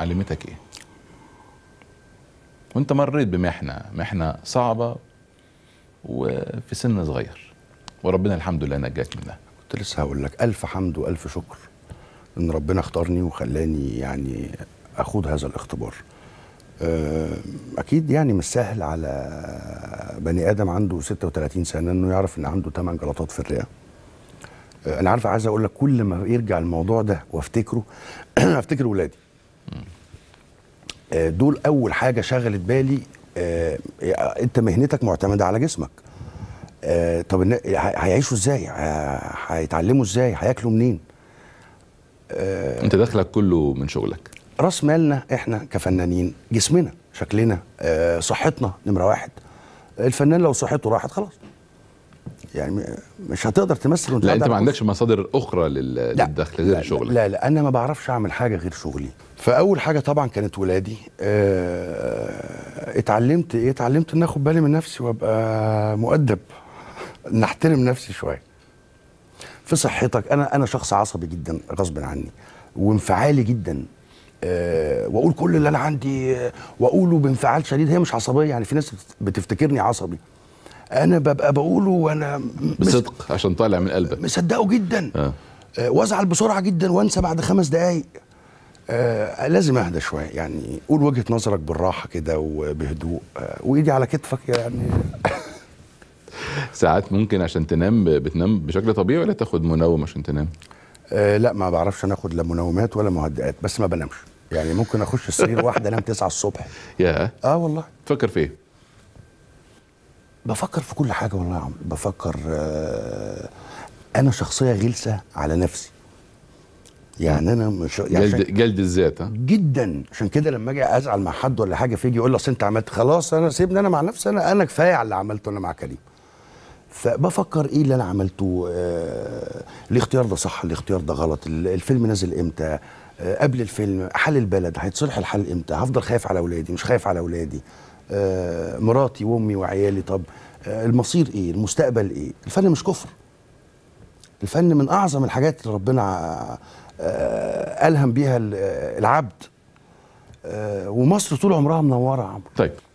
علمتك ايه وانت مريت بمحنه محنه صعبه وفي سن صغير وربنا الحمد لله نجاك منها كنت لسه هقول لك الف حمد والف شكر ان ربنا اختارني وخلاني يعني اخوض هذا الاختبار آه، اكيد يعني مش سهل على بني ادم عنده 36 سنه انه يعرف ان عنده 8 جلطات في الرئه آه، انا عارف عايز اقول لك كل ما يرجع الموضوع ده وافتكره افتكر ولادي آه، دول اول حاجه شغلت بالي آه، انت مهنتك معتمده على جسمك آه، طب هيعيشوا ازاي هيتعلموا ازاي هياكلوا منين انت دخلك كله من شغلك راس مالنا احنا كفنانين جسمنا شكلنا صحتنا نمره واحد الفنان لو صحته راحت خلاص يعني مش هتقدر تمثل وانت لا انت ما عندكش مصادر اخرى للدخل غير شغلك لا لا انا ما بعرفش اعمل حاجه غير شغلي فاول حاجه طبعا كانت ولادي اه اتعلمت ايه اتعلمت ان اخد بالي من نفسي وابقى مؤدب ان احترم نفسي شويه في صحتك انا انا شخص عصبي جدا غصب عني وانفعالي جدا أه واقول كل اللي انا عندي واقوله بانفعال شديد هي مش عصبيه يعني في ناس بتفتكرني عصبي انا ببقى بقوله وانا بصدق عشان طالع من قلبك مصدقه جدا آه. آه وازعل بسرعه جدا وانسى بعد خمس دقائق آه لازم اهدى شويه يعني قول وجهه نظرك بالراحه كده وبهدوء آه وايدي على كتفك يعني ساعات ممكن عشان تنام بتنام بشكل طبيعي ولا تاخد منوم عشان تنام؟ آه لا ما بعرفش انا اخد لا منومات ولا مهدئات بس ما بنامش يعني ممكن اخش السرير واحده انام 9 الصبح يا اه والله تفكر في ايه؟ بفكر في كل حاجه والله يا عم بفكر آه انا شخصيه غلسه على نفسي يعني انا مش يعني جلد جلد الذات جدا عشان كده لما اجي ازعل مع حد ولا حاجه فيجي يقول لي اصل انت عملت خلاص انا سيبني انا مع نفسي انا انا كفايه على اللي عملته انا مع كريم فبفكر ايه اللي انا عملته آه الاختيار ده صح الاختيار ده غلط الفيلم نازل امتى آه قبل الفيلم حال البلد هيتصلح الحال امتى هفضل خايف على اولادي مش خايف على اولادي آه، مراتي وامي وعيالي طب آه، المصير ايه المستقبل ايه الفن مش كفر الفن من اعظم الحاجات اللي ربنا آه، الهم بيها العبد ومصر طول عمرها منوره يا عمرو طيب